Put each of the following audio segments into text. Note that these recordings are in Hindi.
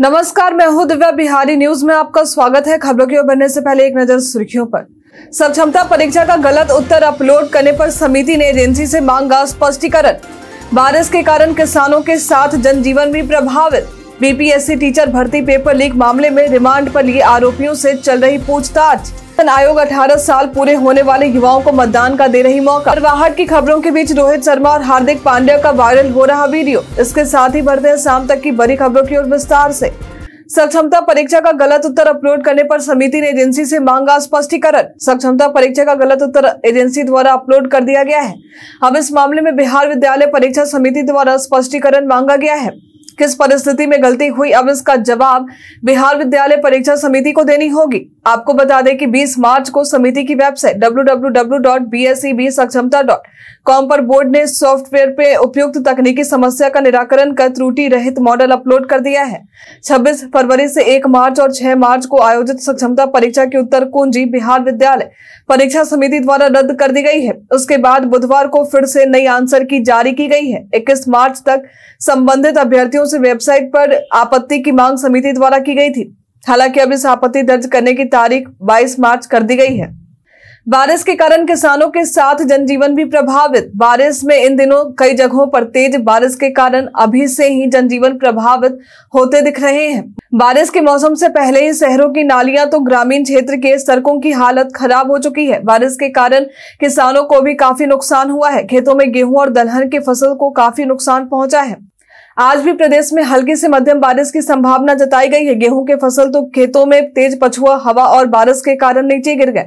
नमस्कार मैं हूं दिव्या बिहारी न्यूज में आपका स्वागत है खबरों की ओर बनने से पहले एक नजर सुर्खियों पर सक्षमता परीक्षा का गलत उत्तर अपलोड करने पर समिति ने एजेंसी से मांगा स्पष्टीकरण बारिश के कारण किसानों के साथ जनजीवन भी प्रभावित बीपीएससी टीचर भर्ती पेपर लीक मामले में रिमांड पर लिए आरोपियों से चल रही पूछताछ आयोग 18 साल पूरे होने वाले युवाओं को मतदान का दे रही मौका राहत की खबरों के बीच रोहित शर्मा और हार्दिक पांड्या का वायरल हो रहा वीडियो इसके साथ ही बढ़ते हैं शाम तक की बड़ी खबरों की ओर विस्तार से सक्षमता परीक्षा का गलत उत्तर अपलोड करने पर समिति ने एजेंसी से मांगा स्पष्टीकरण सक्षमता परीक्षा का गलत उत्तर एजेंसी द्वारा अपलोड कर दिया गया है अब इस मामले में बिहार विद्यालय परीक्षा समिति द्वारा स्पष्टीकरण मांगा गया है किस परिस्थिति में गलती हुई अब इसका जवाब बिहार विद्यालय परीक्षा समिति को देनी होगी आपको बता दें कि 20 मार्च को समिति की वेबसाइट कॉम पर बोर्ड ने सॉफ्टवेयर पे उपयुक्त तकनीकी समस्या का निराकरण कर त्रुटि रहित मॉडल अपलोड कर दिया है 26 फरवरी से 1 मार्च और 6 मार्च को आयोजित सक्षमता परीक्षा की उत्तर कुंजी बिहार विद्यालय परीक्षा समिति द्वारा रद्द कर दी गई है उसके बाद बुधवार को फिर से नई आंसर की जारी की गई है इक्कीस मार्च तक संबंधित अभ्यर्थियों अभ्यर्थियों से वेबसाइट पर आपत्ति की मांग समिति द्वारा की गई थी हालांकि अब इस आपत्ति दर्ज करने की तारीख 22 मार्च कर दी गई है बारिश के कारण किसानों के साथ जनजीवन भी प्रभावित बारिश में इन दिनों कई जगहों पर तेज बारिश के कारण अभी से ही जनजीवन प्रभावित होते दिख रहे हैं बारिश के मौसम से पहले ही शहरों की नालियां तो ग्रामीण क्षेत्र के सड़कों की हालत खराब हो चुकी है बारिश के कारण किसानों को भी काफी नुकसान हुआ है खेतों में गेहूं और दलहन की फसल को काफी नुकसान पहुंचा है आज भी प्रदेश में हल्की से मध्यम बारिश की संभावना जताई गई है गेहूं के फसल तो खेतों में तेज पछुआ हवा और बारिश के कारण नीचे गिर गए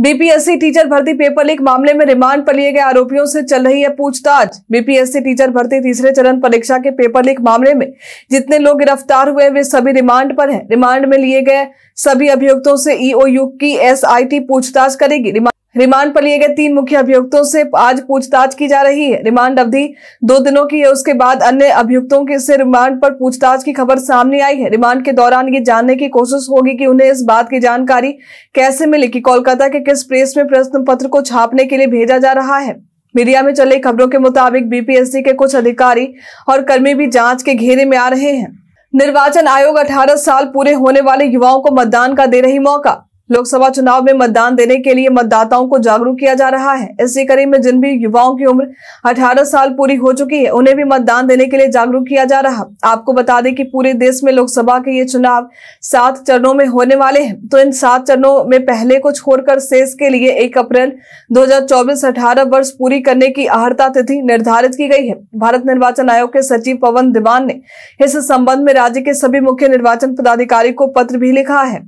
बीपीएससी टीचर भर्ती पेपर लीक मामले में रिमांड पर लिए गए आरोपियों से चल रही है पूछताछ बीपीएससी टीचर भर्ती तीसरे चरण परीक्षा के पेपर लीक मामले में जितने लोग गिरफ्तार हुए वे सभी रिमांड पर हैं रिमांड में लिए गए सभी अभियुक्तों से ईओयू की एसआईटी पूछताछ करेगी रिमांड रिमांड पर लिए गए तीन मुख्य अभियुक्तों से आज पूछताछ की जा रही है रिमांड अवधि दो दिनों की है उसके बाद अन्य अभियुक्तों के से रिमांड पर पूछताछ की खबर सामने आई है रिमांड के दौरान ये जानने की कोशिश होगी कि उन्हें इस बात की जानकारी कैसे मिली कि कोलकाता के किस प्रेस में प्रश्न पत्र को छापने के लिए भेजा जा रहा है मीडिया में चले खबरों के मुताबिक बीपीएससी के कुछ अधिकारी और कर्मी भी जांच के घेरे में आ रहे हैं निर्वाचन आयोग 18 साल पूरे होने वाले युवाओं को मतदान का दे रही मौका लोकसभा चुनाव में मतदान देने के लिए मतदाताओं को जागरूक किया जा रहा है इसी कड़ी में जिन भी युवाओं की उम्र 18 साल पूरी हो चुकी है उन्हें भी मतदान देने के लिए जागरूक किया जा रहा आपको बता दें कि पूरे देश में लोकसभा के ये चुनाव सात चरणों में होने वाले हैं तो इन सात चरणों में पहले को छोड़कर शेष के लिए एक अप्रैल दो हजार वर्ष पूरी करने की आहरता तिथि निर्धारित की गई है भारत निर्वाचन आयोग के सचिव पवन दीवान ने इस संबंध में राज्य के सभी मुख्य निर्वाचन पदाधिकारी को पत्र भी लिखा है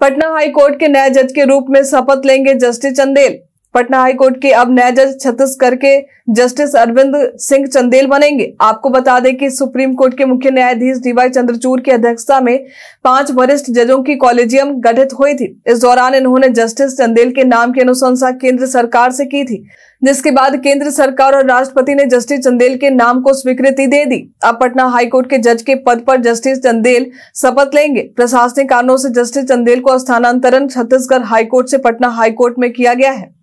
पटना हाई कोर्ट के नए जज के रूप में शपथ लेंगे जस्टिस चंदेल पटना हाईकोर्ट के अब नए जज छत्तीसगढ़ के जस्टिस अरविंद सिंह चंदेल बनेंगे आपको बता दें कि सुप्रीम कोर्ट के मुख्य न्यायाधीश डीवाई चंद्रचूड़ की अध्यक्षता में पांच वरिष्ठ जजों की कॉलेजियम गठित हुई थी इस दौरान इन्होंने जस्टिस चंदेल के नाम की अनुशंसा केंद्र सरकार से की थी जिसके बाद केंद्र सरकार और राष्ट्रपति ने जस्टिस चंदेल के नाम को स्वीकृति दे दी अब पटना हाईकोर्ट के जज के पद पर जस्टिस चंदेल शपथ लेंगे प्रशासनिक कारणों से जस्टिस चंदेल को स्थानांतरण छत्तीसगढ़ हाईकोर्ट से पटना हाईकोर्ट में किया गया है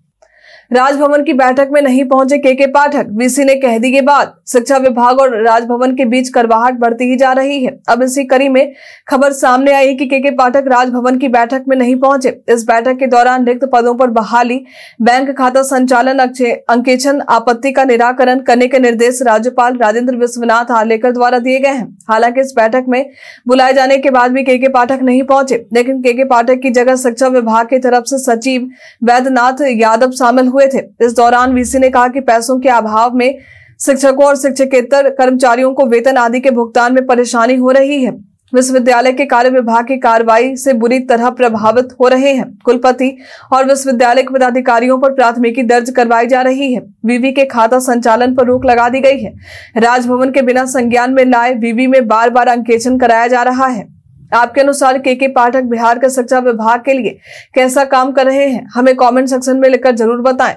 राजभवन की बैठक में नहीं पहुंचे के के पाठक वीसी ने कह दी के बाद शिक्षा विभाग और राजभवन के बीच करवाहट बढ़ती ही जा रही है अब इसी कड़ी में खबर सामने आई कि के के पाठक राजभवन की बैठक में नहीं पहुंचे इस बैठक के दौरान रिक्त पदों पर बहाली बैंक खाता संचालन अंकेक्षण आपत्ति का निराकरण करने के निर्देश राज्यपाल राजेंद्र विश्वनाथ आलेकर द्वारा दिए गए हैं हालांकि इस बैठक में बुलाए जाने के बाद भी के के पाठक नहीं पहुंचे लेकिन के के पाठक की जगह शिक्षा विभाग की तरफ से सचिव वैद्यनाथ यादव शामिल हुए हुए थे इस दौरान वीसी ने कहा कि पैसों के अभाव में शिक्षकों और शिक्षकेतर कर्मचारियों को वेतन आदि के भुगतान में परेशानी हो रही है विश्वविद्यालय के कार्य विभाग की कार्रवाई से बुरी तरह प्रभावित हो रहे हैं कुलपति और विश्वविद्यालय के पदाधिकारियों पर प्राथमिकी दर्ज करवाई जा रही है वीवी के खाता संचालन पर रोक लगा दी गई है राजभवन के बिना संज्ञान में लाए वीवी में बार बार अंकेचन कराया जा रहा है आपके अनुसार के के पाठक बिहार के शिक्षा विभाग के लिए कैसा काम कर रहे हैं हमें कमेंट सेक्शन में लिखकर जरूर बताएं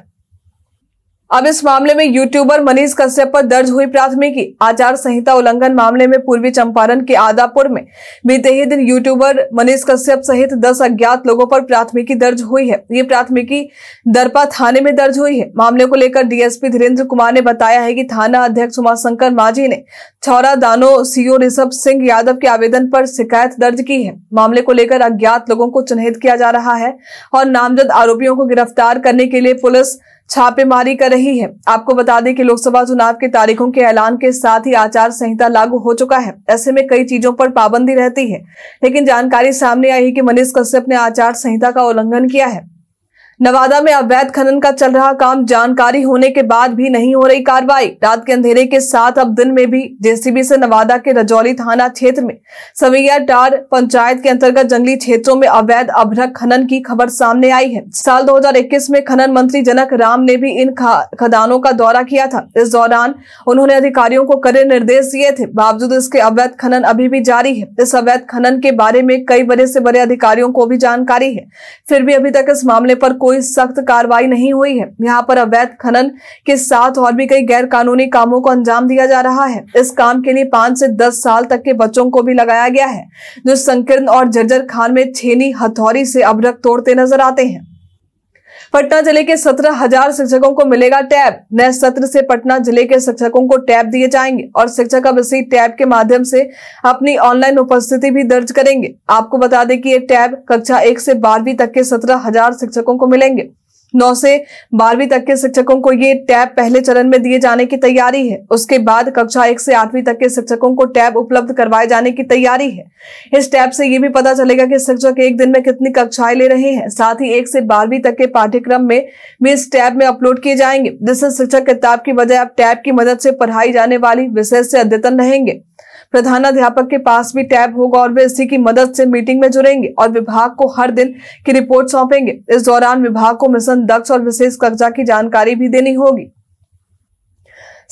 अब इस मामले में यूट्यूबर मनीष कश्यप पर दर्ज हुई प्राथमिकी आचार संहिता उल्लंघन मामले में पूर्वी चंपारण के आदापुर में बीते ही दिन यूट्यूबर मनीष कश्यप सहित 10 अज्ञात लोगों पर प्राथमिकी दर्ज हुई है ये प्राथमिकी दरपा थाने में दर्ज हुई है मामले को लेकर डीएसपी धीरेन्द्र कुमार ने बताया है की थाना अध्यक्ष उमाशंकर माझी ने छौरा दानो सीओ ऋषभ सिंह यादव के आवेदन पर शिकायत दर्ज की है मामले को लेकर अज्ञात लोगों को चिन्हित किया जा रहा है और नामजद आरोपियों को गिरफ्तार करने के लिए पुलिस छापेमारी कर रही है आपको बता दें कि लोकसभा चुनाव के तारीखों के ऐलान के साथ ही आचार संहिता लागू हो चुका है ऐसे में कई चीजों पर पाबंदी रहती है लेकिन जानकारी सामने आई है कि मनीष कश्यप ने आचार संहिता का उल्लंघन किया है नवादा में अवैध खनन का चल रहा काम जानकारी होने के बाद भी नहीं हो रही कार्रवाई रात के अंधेरे के साथ अब दिन में भी जेसीबी से नवादा के रजौली थाना क्षेत्र में सवैया टार पंचायत के अंतर्गत जंगली क्षेत्रों में अवैध अभ्रक खनन की खबर सामने आई है साल 2021 में खनन मंत्री जनक राम ने भी इन खदानों का दौरा किया था इस दौरान उन्होंने अधिकारियों को कड़े निर्देश दिए थे बावजूद इसके अवैध खनन अभी भी जारी है इस अवैध खनन के बारे में कई बड़े से बड़े अधिकारियों को भी जानकारी है फिर भी अभी तक इस मामले पर कोई कोई सख्त कार्रवाई नहीं हुई है यहाँ पर अवैध खनन के साथ और भी कई गैर कानूनी कामों को अंजाम दिया जा रहा है इस काम के लिए पांच से दस साल तक के बच्चों को भी लगाया गया है जो संकीर्ण और जर्जर खान में छेनी हथौरी से अबरक तोड़ते नजर आते हैं पटना जिले के सत्रह हजार शिक्षकों को मिलेगा टैब नए सत्र से पटना जिले के शिक्षकों को टैब दिए जाएंगे और शिक्षक अब इसी टैब के माध्यम से अपनी ऑनलाइन उपस्थिति भी दर्ज करेंगे आपको बता दें कि ये टैब कक्षा एक से बारहवीं तक के सत्रह हजार शिक्षकों को मिलेंगे नौ से बारहवीं तक के शिक्षकों को ये टैब पहले चरण में दिए जाने की तैयारी है उसके बाद कक्षा एक से आठवीं तक के शिक्षकों को टैब उपलब्ध करवाए जाने की तैयारी है इस टैब से ये भी पता चलेगा कि शिक्षक एक दिन में कितनी कक्षाएं ले रहे हैं साथ ही एक से बारहवीं तक के पाठ्यक्रम में भी इस टैब में अपलोड किए जाएंगे जिससे शिक्षक किताब की बजाय अब टैब की मदद से पढ़ाई जाने वाली विषय से अद्यतन रहेंगे प्रधानाध्यापक के पास भी टैब होगा और वे इसी की मदद से मीटिंग में जुड़ेंगे और विभाग को हर दिन की रिपोर्ट सौंपेंगे इस दौरान विभाग को मिशन दक्ष और विशेष कक्षा की जानकारी भी देनी होगी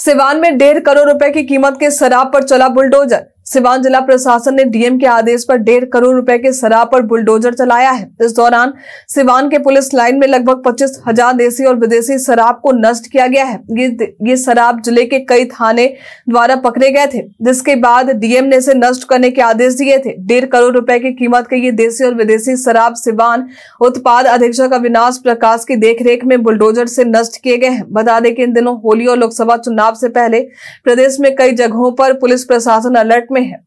सिवान में डेढ़ करोड़ रुपए की कीमत के शराब पर चला बुलडोजर सिवान जिला प्रशासन ने डीएम के आदेश पर डेढ़ करोड़ रुपए के शराब पर बुलडोजर चलाया है इस दौरान सिवान के पुलिस लाइन में लगभग पच्चीस हजार देसी और विदेशी शराब को नष्ट किया गया है ये शराब जिले के कई थाने द्वारा पकड़े गए थे जिसके बाद डीएम ने इसे नष्ट करने के आदेश दिए थे डेढ़ करोड़ रुपए की कीमत के ये देशी और विदेशी शराब सिवान उत्पाद अधीक्षक अविनाश प्रकाश की देखरेख में बुलडोजर से नष्ट किए गए हैं बता दें कि इन दिनों होली और लोकसभा चुनाव से पहले प्रदेश में कई जगहों पर पुलिस प्रशासन अलर्ट में में है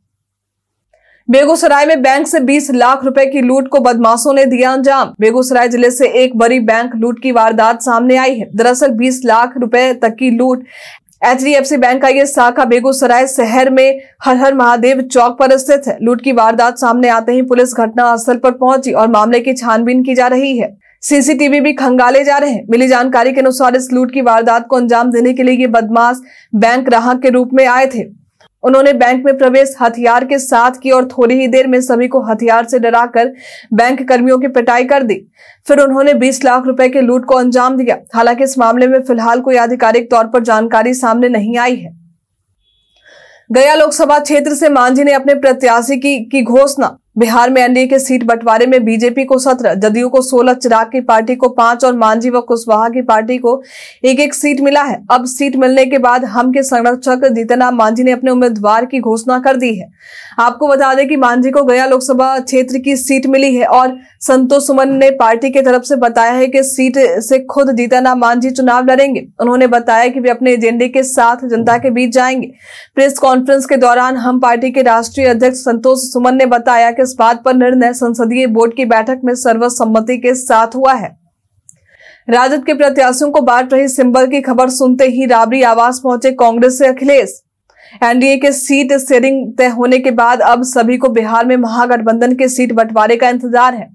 बेगूसराय में बैंक से 20 लाख रुपए की लूट को बदमाशों ने दिया अंजाम बेगूसराय जिले से एक बड़ी बैंक लूट की वारदात सामने आई है दरअसल 20 लाख रुपए तक की लूट एच बैंक का यह शाखा बेगूसराय शहर में हर हर महादेव चौक पर स्थित है लूट की वारदात सामने आते ही पुलिस घटना स्थल पर पहुंची और मामले की छानबीन की जा रही है सीसीटीवी भी खंगाले जा रहे हैं मिली जानकारी के अनुसार इस लूट की वारदात को अंजाम देने के लिए ये बदमाश बैंक ग्राहक के रूप में आए थे उन्होंने बैंक में प्रवेश हथियार के साथ की और थोड़ी ही देर में सभी को हथियार से डराकर बैंक कर्मियों की पिटाई कर दी फिर उन्होंने 20 लाख रुपए के लूट को अंजाम दिया हालांकि इस मामले में फिलहाल कोई आधिकारिक तौर पर जानकारी सामने नहीं आई है गया लोकसभा क्षेत्र से मांझी ने अपने प्रत्याशी की की घोषणा बिहार में एनडीए के सीट बंटवारे में बीजेपी को सत्रह जदयू को सोलह चिराग की पार्टी को पांच और मांझी व कुशवाहा की पार्टी को एक एक सीट मिला है अब सीट मिलने के बाद हम के संरक्षक जीतनराम मांझी ने अपने उम्मीदवार की घोषणा कर दी है आपको बता दें कि मांझी को गया लोकसभा क्षेत्र की सीट मिली है और संतोष सुमन ने पार्टी की तरफ से बताया है कि सीट से खुद जीतनराम मांझी चुनाव लड़ेंगे उन्होंने बताया कि वे अपने एजेंडे के साथ जनता के बीच जाएंगे प्रेस कॉन्फ्रेंस के दौरान हम पार्टी के राष्ट्रीय अध्यक्ष संतोष सुमन ने बताया इस बात पर निर्णय संसदीय बोर्ड की बैठक में सर्वसम्मति के साथ हुआ है राजद के प्रत्याशियों को बांट रही सिंबल की खबर सुनते ही राबड़ी आवास पहुंचे कांग्रेस से अखिलेश एनडीए के सीट शेयरिंग तय होने के बाद अब सभी को बिहार में महागठबंधन के सीट बंटवारे का इंतजार है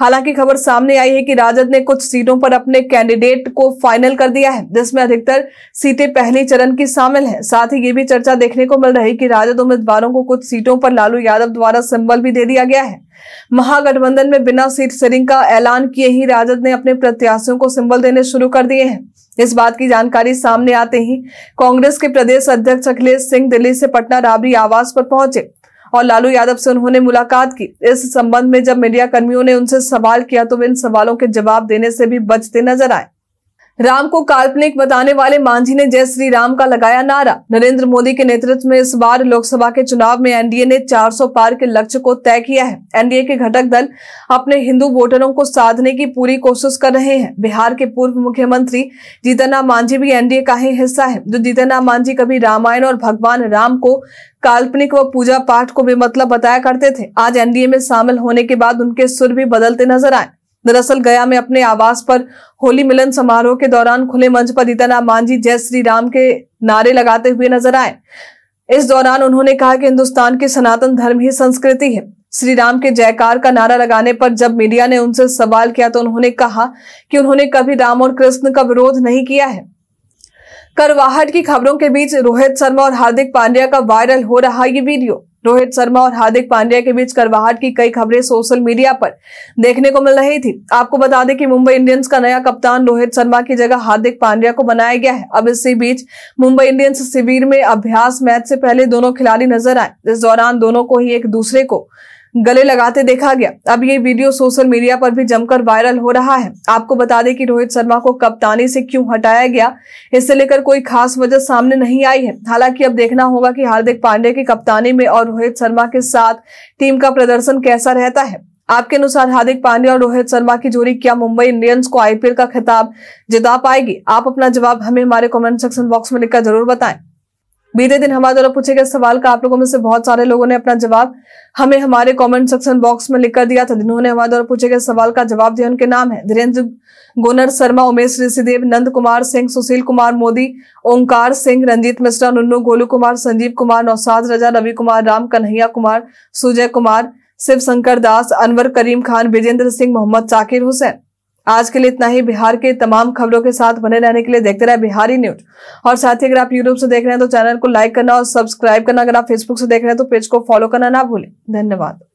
हालांकि खबर सामने आई है कि राजद ने कुछ सीटों पर अपने कैंडिडेट को फाइनल कर दिया है जिसमें अधिकतर सीटें पहले चरण की शामिल है साथ ही ये भी चर्चा देखने को मिल रही की राजद उम्मीदवारों को कुछ सीटों पर लालू यादव द्वारा सिंबल भी दे दिया गया है महागठबंधन में बिना सीट शेयरिंग का ऐलान किए ही राजद ने अपने प्रत्याशियों को सिंबल देने शुरू कर दिए हैं इस बात की जानकारी सामने आते ही कांग्रेस के प्रदेश अध्यक्ष अखिलेश सिंह दिल्ली से पटना राबड़ी आवास पर पहुंचे और लालू यादव से उन्होंने मुलाकात की इस संबंध में जब मीडिया कर्मियों ने उनसे सवाल किया तो वे इन सवालों के जवाब देने से भी बचते नजर आए राम को काल्पनिक बताने वाले मांझी ने जय श्री राम का लगाया नारा नरेंद्र मोदी के नेतृत्व में इस बार लोकसभा के चुनाव में एनडीए ने 400 पार के लक्ष्य को तय किया है एनडीए के घटक दल अपने हिंदू वोटरों को साधने की पूरी कोशिश कर रहे हैं बिहार के पूर्व मुख्यमंत्री जीतनराम मांझी भी एनडीए का ही हिस्सा है जो जीतनराम मांझी कभी रामायण और भगवान राम को काल्पनिक व पूजा पाठ को बेमतलब बताया करते थे आज एनडीए में शामिल होने के बाद उनके सुर भी बदलते नजर आए दरअसल गया में अपने आवास पर होली मिलन समारोह के दौरान खुले मंच पर जीतनराम मांझी जय श्री राम के नारे लगाते हुए नजर आए इस दौरान उन्होंने कहा कि हिंदुस्तान के सनातन धर्म ही संस्कृति है श्री राम के जयकार का नारा लगाने पर जब मीडिया ने उनसे सवाल किया तो उन्होंने कहा कि उन्होंने कभी राम और कृष्ण का विरोध नहीं किया है करवाहट की खबरों के बीच रोहित शर्मा और हार्दिक पांड्या का वायरल हो रहा ये वीडियो रोहित शर्मा और हार्दिक पांड्या के बीच करवाहट की कई खबरें सोशल मीडिया पर देखने को मिल रही थी आपको बता दें कि मुंबई इंडियंस का नया कप्तान रोहित शर्मा की जगह हार्दिक पांड्या को बनाया गया है अब इसी बीच मुंबई इंडियंस शिविर में अभ्यास मैच से पहले दोनों खिलाड़ी नजर आए इस दौरान दोनों को ही एक दूसरे को गले लगाते देखा गया अब ये वीडियो सोशल मीडिया पर भी जमकर वायरल हो रहा है आपको बता दें कि रोहित शर्मा को कप्तानी से क्यों हटाया गया इससे लेकर कोई खास वजह सामने नहीं आई है हालांकि अब देखना होगा कि हार्दिक पांडे की कप्तानी में और रोहित शर्मा के साथ टीम का प्रदर्शन कैसा रहता है आपके अनुसार हार्दिक पांडे और रोहित शर्मा की जोड़ी क्या मुंबई इंडियंस को आईपीएल का खिताब जिता पाएगी आप अपना जवाब हमें हमारे कॉमेंट सेक्शन बॉक्स में लिखकर जरूर बताएं बीते दिन हमारे द्वारा पूछे गए सवाल का आप लोगों में से बहुत सारे लोगों ने अपना जवाब हमें हमारे कमेंट सेक्शन बॉक्स में लिख कर दिया था जिन्होंने हमारे द्वारा पूछे गए सवाल का जवाब दिया उनके नाम है धीरेन्द्र गोनर शर्मा उमेश ऋषिदेव नंद कुमार सिंह सुशील कुमार मोदी ओंकार सिंह रंजीत मिश्रा नुन्नू गोलू कुमार संजीव कुमार नौसाद रजा रवि कुमार राम कन्हैया कुमार सुजय कुमार शिव शंकर दास अनवर करीम खान विजेंद्र सिंह मोहम्मद साकिर हुसैन आज के लिए इतना ही बिहार के तमाम खबरों के साथ बने रहने के लिए देखते रहे बिहारी न्यूज और साथ ही अगर आप यूट्यूब से देख रहे हैं तो चैनल को लाइक करना और सब्सक्राइब करना अगर आप फेसबुक से देख रहे हैं तो पेज को फॉलो करना ना भूलें धन्यवाद